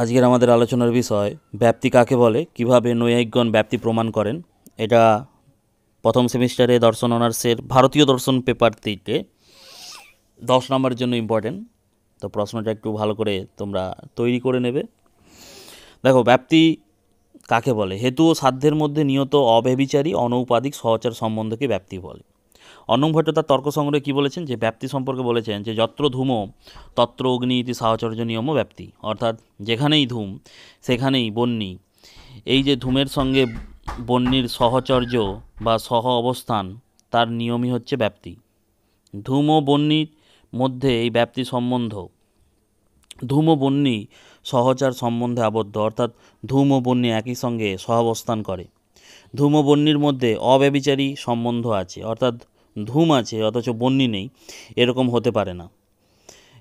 আজকের আমাদের আলোচনার বিষয় ব্যাপ্তি কাকে বলে কিভাবে নৈয়ায়িকগণ ব্যাপ্তি প্রমাণ করেন এটা প্রথম সেমিস্টারে দর্শন অনার্সের ভারতীয় দর্শন পেপার থেকে দশ নম্বরের জন্য ইম্পর্টেন্ট তো প্রশ্নটা একটু ভালো করে তোমরা তৈরি করে নেবে দেখো ব্যাপ্তি কাকে বলে হেতু ও সাধ্যের মধ্যে নিয়ত অব্যবিচারী অনৌপাধিক সহচার সম্বন্ধকে ব্যাপ্তি বলে অন্নম তার তর্ক সংগ্রহে কী বলেছেন যে ব্যাপ্তি সম্পর্কে বলেছেন যে যত্র ধূম তত্র অগ্নি ইতি সাহচর্য নিয়ম ব্যাপ্তি অর্থাৎ যেখানেই ধূম সেখানেই বন্যি এই যে ধূমের সঙ্গে বন্যির সহচর্য বা সহ অবস্থান তার নিয়মই হচ্ছে ব্যাপ্তি ধূম ও বন্যির মধ্যে এই ব্যাপ্তি সম্বন্ধ ধূম ও বন্যি সহচার সম্বন্ধে আবদ্ধ অর্থাৎ ধূম ও বন্যি একই সঙ্গে সহাবস্থান করে ধূম বন্যির মধ্যে অব্যবিচারী সম্বন্ধ আছে অর্থাৎ ধুম আছে অথচ বন্যি নেই এরকম হতে পারে না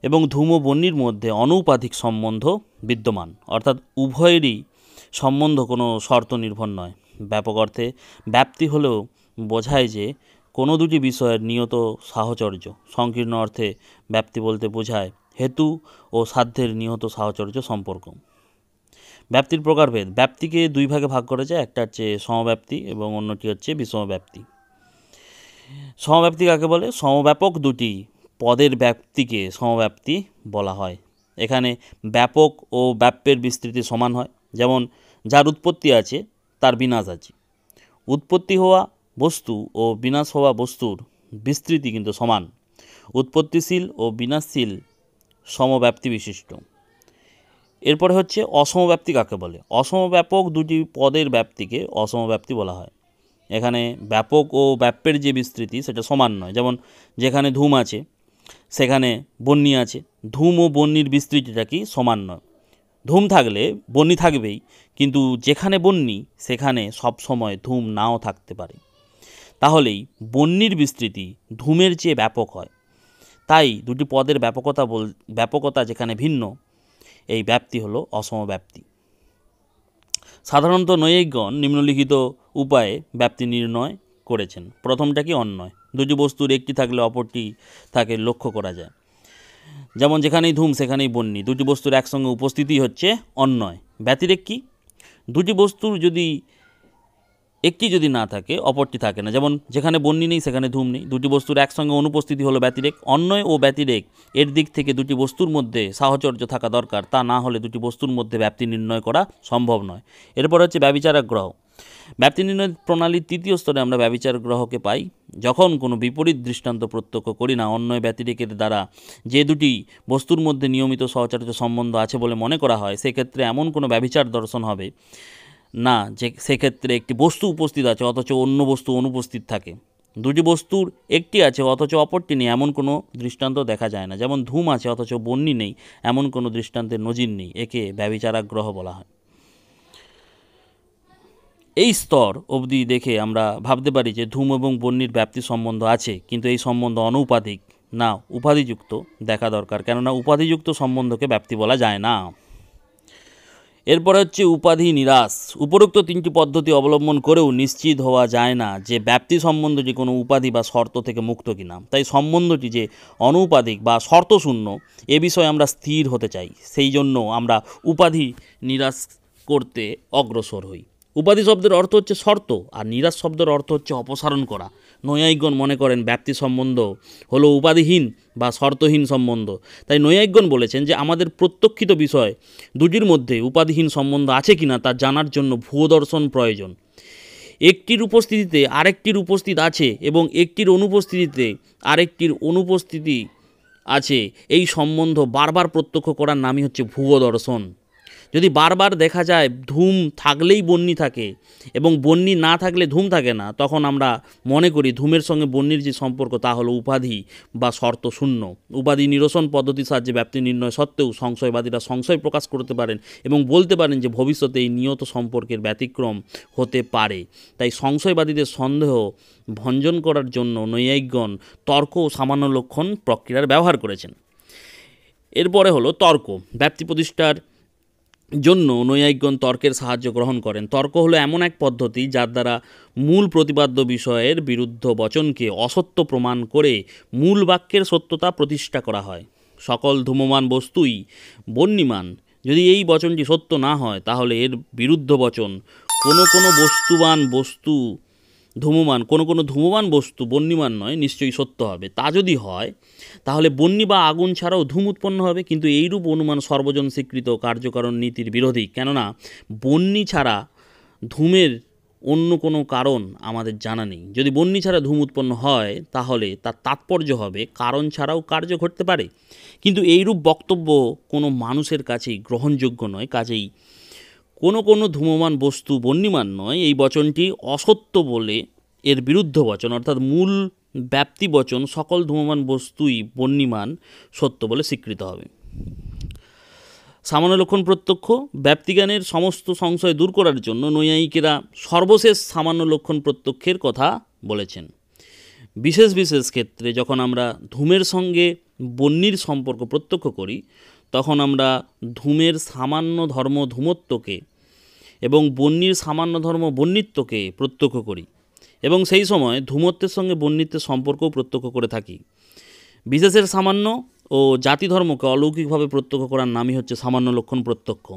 এবং ধুম ও বন্যির মধ্যে অনৌপাধিক সম্বন্ধ বিদ্যমান অর্থাৎ উভয়েরই সম্বন্ধ কোনো শর্ত নির্ভর নয় ব্যাপক অর্থে ব্যাপ্তি হলেও বোঝায় যে কোনো দুটি বিষয়ের নিয়ত সাহচর্য সংকীর্ণ অর্থে ব্যাপ্তি বলতে বোঝায় হেতু ও সাধ্যের নিহত সাহচর্য সম্পর্ক ব্যাপ্তির প্রকারভেদ ব্যাপ্তিকে দুই ভাগে ভাগ করা যায় একটা হচ্ছে সমব্যাপ্তি এবং অন্যটি হচ্ছে বিষমব্যাপ্তি সমব্যাপ্তি কাকে বলে সমব্যাপক দুটি পদের ব্যাপ্তিকে সমব্যাপ্তি বলা হয় এখানে ব্যাপক ও ব্যাপ্যের বিস্তৃতি সমান হয় যেমন যার উৎপত্তি আছে তার বিনাশ আছে উৎপত্তি হওয়া বস্তু ও বিনাশ হওয়া বস্তুর বিস্তৃতি কিন্তু সমান উৎপত্তিশীল ও বিনাশশীল সমব্যাপ্তি বিশিষ্ট এরপরে হচ্ছে অসমব্যাপ্তি কাকে বলে অসমব্যাপক দুটি পদের ব্যাপ্তিকে অসমব্যাপ্তি বলা হয় এখানে ব্যাপক ও ব্যাপ্যের যে বিস্তৃতি সেটা সমান নয় যেমন যেখানে ধূম আছে সেখানে বন্যি আছে ধূম ও বন্যির বিস্তৃতিটা কি সমান নয় ধূম থাকলে বন্যি থাকবেই কিন্তু যেখানে বন্যি সেখানে সবসময় ধূম নাও থাকতে পারে তাহলেই বন্যির বিস্তৃতি ধূমের চেয়ে ব্যাপক হয় তাই দুটি পদের ব্যাপকতা বল ব্যাপকতা যেখানে ভিন্ন এই ব্যাপ্তি হলো অসমব্যাপ্তি সাধারণত নৈয়িকগণ নিম্নলিখিত উপায়ে ব্যাপ্তি নির্ণয় করেছেন প্রথমটা কি অন্যয় দুটি বস্তুর একটি থাকলে অপরটি থাকে লক্ষ্য করা যায় যেমন যেখানেই ধুম সেখানেই বন্যি দুটি বস্তুর একসঙ্গে উপস্থিতি হচ্ছে অন্যয় ব্যতিরেক কি দুটি বস্তুর যদি একটি যদি না থাকে অপরটি থাকে না যেমন যেখানে বন্যি নেই সেখানে ধূম নেই দুটি বস্তুর একসঙ্গে অনুপস্থিতি হলো ব্যতিরেক অন্যয় ও ব্যতিরেক এর দিক থেকে দুটি বস্তুর মধ্যে সাহচর্য থাকা দরকার তা না হলে দুটি বস্তুর মধ্যে ব্যাপ্তি নির্ণয় করা সম্ভব নয় এরপর হচ্ছে ব্যবিচারক গ্রহ ব্যাপ্তি নির্ণয় প্রণালীর তৃতীয় স্তরে আমরা ব্যবিচার গ্রহকে পাই যখন কোনো বিপরীত দৃষ্টান্ত প্রত্যক্ষ করি না অন্য ব্যতিরেকের দ্বারা যে দুটি বস্তুর মধ্যে নিয়মিত সহচর্য সম্বন্ধ আছে বলে মনে করা হয় সেক্ষেত্রে এমন কোনো ব্যবিচার দর্শন হবে না যে সেক্ষেত্রে একটি বস্তু উপস্থিত আছে অথচ অন্য বস্তু অনুপস্থিত থাকে দুটি বস্তুর একটি আছে অথচ অপরটি নেই এমন কোনো দৃষ্টান্ত দেখা যায় না যেমন ধূম আছে অথচ বন্যি নেই এমন কোনো দৃষ্টান্তের নজির নেই একে ব্যবিচারাগ্রহ বলা হয় এই স্তর অবধি দেখে আমরা ভাবতে পারি যে ধূম এবং বন্যির ব্যাপ্তি সম্বন্ধ আছে কিন্তু এই সম্বন্ধ অনৌপাধিক না উপাধিযুক্ত দেখা দরকার কেননা উপাধিযুক্ত সম্বন্ধকে ব্যাপ্তি বলা যায় না এরপরে হচ্ছে উপাধি নিরাশ উপরোক্ত তিনটি পদ্ধতি অবলম্বন করেও নিশ্চিত হওয়া যায় না যে ব্যাপ্তি সম্বন্ধটি কোনো উপাধি বা শর্ত থেকে মুক্ত কিনা তাই সম্বন্ধটি যে অনুপাধিক বা শর্তশূন্য এ বিষয়ে আমরা স্থির হতে চাই সেই জন্য আমরা উপাধি নিরাশ করতে অগ্রসর হই উপাধি শব্দের অর্থ হচ্ছে শর্ত আর নিরাজ শব্দের অর্থ হচ্ছে অপসারণ করা নৈয়ায়িকগণ মনে করেন ব্যাপ্তি সম্বন্ধ হলো উপাধিহীন বা শর্তহীন সম্বন্ধ তাই নৈয়ায়িকগণ বলেছেন যে আমাদের প্রত্যক্ষিত বিষয় দুটির মধ্যে উপাধিহীন সম্বন্ধ আছে কিনা তা জানার জন্য দর্শন প্রয়োজন একটির উপস্থিতিতে আরেকটির উপস্থিত আছে এবং একটির অনুপস্থিতিতে আরেকটির অনুপস্থিতি আছে এই সম্বন্ধ বারবার প্রত্যক্ষ করার নামই হচ্ছে দর্শন যদি বারবার দেখা যায় ধুম থাকলেই বন্যি থাকে এবং বন্যি না থাকলে ধুম থাকে না তখন আমরা মনে করি ধুমের সঙ্গে বন্যির যে সম্পর্ক তা হলো উপাধি বা শর্ত শূন্য উপাধি নিরসন পদ্ধতির সাহায্যে ব্যাপ্তি নির্ণয় সত্ত্বেও সংশয়বাদীরা সংশয় প্রকাশ করতে পারেন এবং বলতে পারেন যে ভবিষ্যতে এই নিয়ত সম্পর্কের ব্যতিক্রম হতে পারে তাই সংশয়বাদীদের সন্দেহ ভঞ্জন করার জন্য নৈয়ায়িকগণ তর্ক ও সামান্য লক্ষণ প্রক্রিয়ার ব্যবহার করেছেন এরপরে হলো তর্ক ব্যাপ্তি প্রতিষ্ঠার জন্য নৈয়ায়িকগণ তর্কের সাহায্য গ্রহণ করেন তর্ক হলো এমন এক পদ্ধতি যার দ্বারা মূল প্রতিপাদ্য বিষয়ের বিরুদ্ধ বচনকে অসত্য প্রমাণ করে মূল বাক্যের সত্যতা প্রতিষ্ঠা করা হয় সকল ধূমমান বস্তুই বন্যমান যদি এই বচনটি সত্য না হয় তাহলে এর বিরুদ্ধ বচন কোনো কোনো বস্তুবান বস্তু ধূমমান কোনো কোনো ধূমমান বস্তু বন্নিমান নয় নিশ্চয়ই সত্য হবে তা যদি হয় তাহলে বন্যি বা আগুন ছাড়াও ধূম উৎপন্ন হবে কিন্তু এইরূপ অনুমান সর্বজন স্বীকৃত কার্যকারণ নীতির বিরোধী কেননা বন্যি ছাড়া ধূমের অন্য কোনো কারণ আমাদের জানা নেই যদি বন্যি ছাড়া ধূম উৎপন্ন হয় তাহলে তার তাৎপর্য হবে কারণ ছাড়াও কার্য ঘটতে পারে কিন্তু এইরূপ বক্তব্য কোনো মানুষের কাছেই গ্রহণযোগ্য নয় কাজেই কোনো কোনো ধূমমান বস্তু বন্যমান নয় এই বচনটি অসত্য বলে এর বিরুদ্ধ বচন অর্থাৎ মূল ব্যাপ্তি বচন সকল ধূমমান বস্তুই বন্যমান সত্য বলে স্বীকৃত হবে সামান্য লক্ষণ প্রত্যক্ষ ব্যাপ্তিজ্ঞানের সমস্ত সংশয় দূর করার জন্য নৈয়ায়িকেরা সর্বশেষ সামান্য লক্ষণ প্রত্যক্ষের কথা বলেছেন বিশেষ বিশেষ ক্ষেত্রে যখন আমরা ধূমের সঙ্গে বন্যির সম্পর্ক প্রত্যক্ষ করি তখন আমরা ধূমের সামান্য ধর্ম ধূমত্বকে এবং বন্যির সামান্য ধর্ম বন্যিত্বকে প্রত্যক্ষ করি এবং সেই সময় ধূমত্বের সঙ্গে বন্যিত্বের সম্পর্কও প্রত্যক্ষ করে থাকি বিশেষের সামান্য ও জাতি ধর্মকে অলৌকিকভাবে প্রত্যক্ষ করার নামই হচ্ছে সামান্য লক্ষণ প্রত্যক্ষ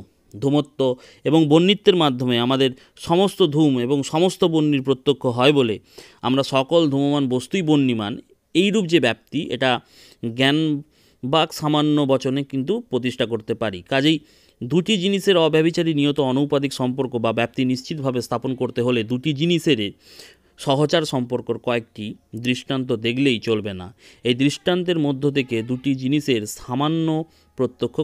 ধূমত্ব এবং বন্যিত্বের মাধ্যমে আমাদের সমস্ত ধূম এবং সমস্ত বন্যির প্রত্যক্ষ হয় বলে আমরা সকল ধূমমান বস্তুই বন্যিমান এইরূপ যে ব্যাপ্তি এটা জ্ঞান বাক সামান্য বচনে কিন্তু প্রতিষ্ঠা করতে পারি কাজেই দুটি জিনিসের অব্যবিচারী নিয়ত অনৌপাধিক সম্পর্ক বা ব্যাপ্তি নিশ্চিতভাবে স্থাপন করতে হলে দুটি জিনিসের সহচার সম্পর্কর কয়েকটি দৃষ্টান্ত দেখলেই চলবে না এই দৃষ্টান্তের মধ্য থেকে দুটি জিনিসের সামান্য প্রত্যক্ষ